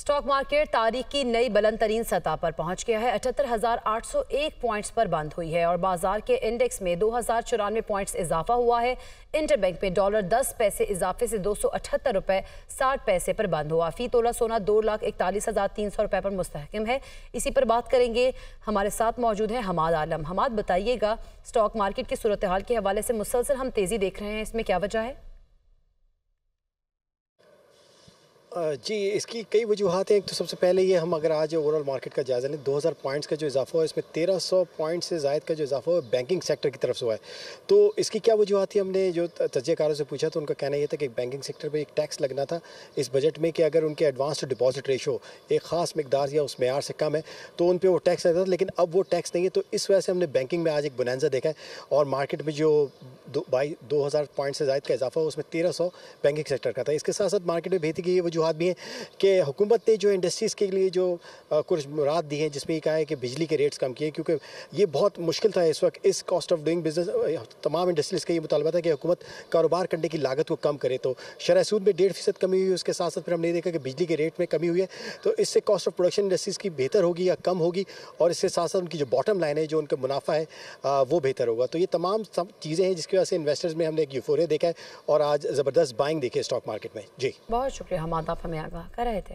stock market तारीख की नई बलंद तरीन सतह पर पहुंच गया है अठहत्तर हज़ार आठ सौ एक पॉइंट्स पर बंद हुई है और बाजार के इंडेक्स में दो हज़ार चौरानवे पॉइंट्स इजाफा हुआ है इंटरबैंक में डॉलर दस पैसे इजाफे से दो सौ अठहत्तर रुपये साठ पैसे पर बंद हुआ फी तोला सोना दो लाख इकतालीस हज़ार तीन सौ रुपये पर मुस्तकम है इसी पर बात करेंगे हमारे साथ मौजूद है हमाद आलम हमाद बताइएगा स्टॉक मार्केट की सूरत हाल के हवाले से मुसलसल हम तेज़ी देख रहे हैं इसमें क्या वजह है जी इसकी कई वजूहत हैं एक तो सबसे पहले ये हम अगर आज ओवरऑल मार्केट का जायज़ा लें 2000 पॉइंट्स का जो इजाफा हुआ है इसमें 1300 पॉइंट से जायद का जो इजाफा हुआ बैंकिंग सेक्टर की तरफ से हुआ है तो इसकी क्या वजूहत थी हमने जो तजयकारों से पूछा तो उनका कहना यह था कि बैंकिंग सेक्टर पर एक टैक्स लगना था इस बजट में कि अगर उनके एडवांस टू डिपॉजिट रेशो एक ख़ास मकदार या उस मैार से कम है तो उन पर वो टैक्स लगता था लेकिन अब वो टैक्स नहीं है तो इस वजह से हमने बैंकिंग में आज एक बुनैजा देखा है और मार्केट में जो दो बाई दो हज़ार पॉइंट से ज़ायद का इजाफा हुआ उसमें तेरह सौ बैंकिंग सेक्टर का था इसके साथ साथ मार्केट में बेहती की ये वजूहत भी हैं कि हुकूमत ने जो इंडस्ट्रीज़ के लिए जो कुछ मुराद दी हैं जिसमें कहा है कि बिजली के रेट्स कम किए क्योंकि ये बहुत मुश्किल था इस वक्त इस कॉस्ट ऑफ डूइंग बिजनेस तमाम इंडस्ट्रीज़ का ये मुतालबा था कि हुकूमत कारोबार करने की लागत को कम करे तो शरा सूद में डेढ़ फीसद कमी हुई उसके साथ साथ फिर हमने देखा कि बिजली के रेट में कमी हुई है तो इससे कॉस्ट ऑफ प्रोडक्शन इंडस्ट्रीज़ की बेहतर होगी या कम होगी और इसके साथ साथ उनकी जो बॉटम लाइन है जो उनका मुनाफा है वो बेहतर होगा तो ये तमाम चीज़ें हैं जिसके वजह से इन्वेस्टर्स में हमने एक यूफोरिया देखा है और आज ज़बरदस्त बाइंग देखी स्टॉक मार्केट में जी बहुत शुक्रिया हम आदाफ हमें आगाह कर रहे थे